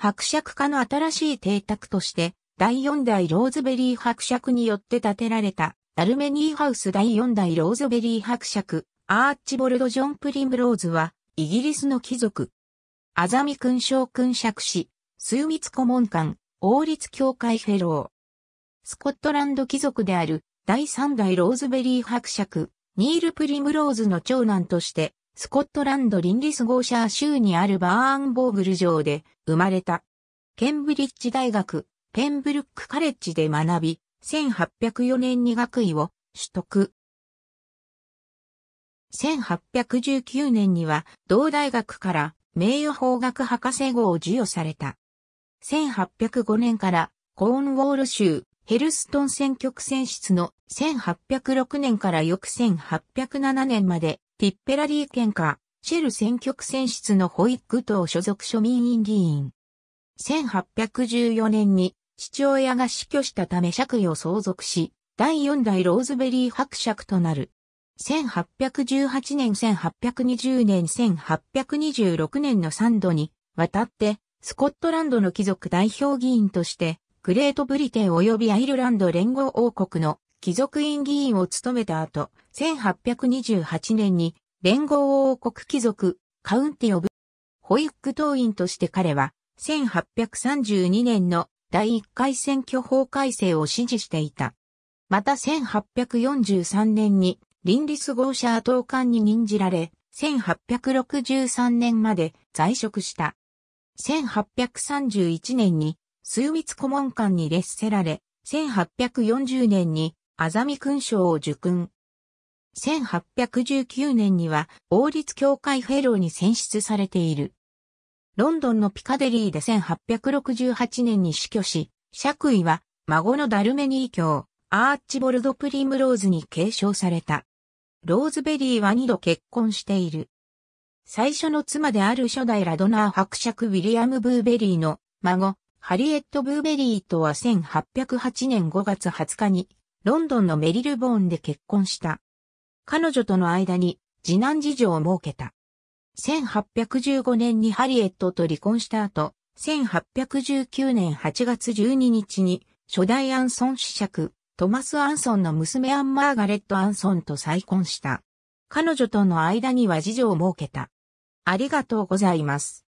伯爵家の新しい邸宅として、第4代ローズベリー伯爵によって建てられた、ダルメニーハウス第4代ローズベリー伯爵、アーチボルド・ジョン・プリムローズは、イギリスの貴族。アザミ勲章勲爵士、数密顧問官、王立協会フェロー。スコットランド貴族である、第3代ローズベリー伯爵、ニール・プリムローズの長男として、スコットランドンリスゴーシャー州にあるバーンボーグル城で生まれた。ケンブリッジ大学、ペンブルックカレッジで学び、1804年に学位を取得。1819年には同大学から名誉法学博士号を授与された。1805年からコーンウォール州ヘルストン選挙区選出の1806年から翌1807年までティッペラリー県下、シェル選挙区選出のホイッグ党所属庶民院議員。1814年に父親が死去したため借位を相続し、第4代ローズベリー伯爵となる。1818年1820年1826年の3度に渡って、スコットランドの貴族代表議員として、グレートブリテン及びアイルランド連合王国の貴族院議員を務めた後、1828年に連合王国貴族、カウンティオブ、ホイック党員として彼は、1832年の第1回選挙法改正を支持していた。また1843年に倫理スゴーシャー党官に任じられ、1863年まで在職した。1831年に枢密顧問官に列せられ、1840年にあざみ勲章を受勲。1819年には王立協会フェローに選出されている。ロンドンのピカデリーで1868年に死去し、爵位は孫のダルメニー卿、アーチボルド・プリムローズに継承された。ローズベリーは二度結婚している。最初の妻である初代ラドナー伯爵ウィリアム・ブーベリーの孫、ハリエット・ブーベリーとは1808年5月20日にロンドンのメリルボーンで結婚した。彼女との間に次男事情を設けた。1815年にハリエットと離婚した後、1819年8月12日に初代アンソン子爵、トマス・アンソンの娘アン・マーガレット・アンソンと再婚した。彼女との間には事情を設けた。ありがとうございます。